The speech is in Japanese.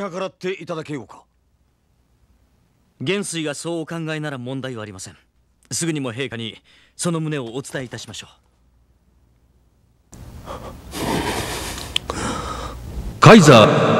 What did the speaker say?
計らっていただけようか元帥がそうお考えなら問題はありませんすぐにも陛下にその旨をお伝えいたしましょうカイザー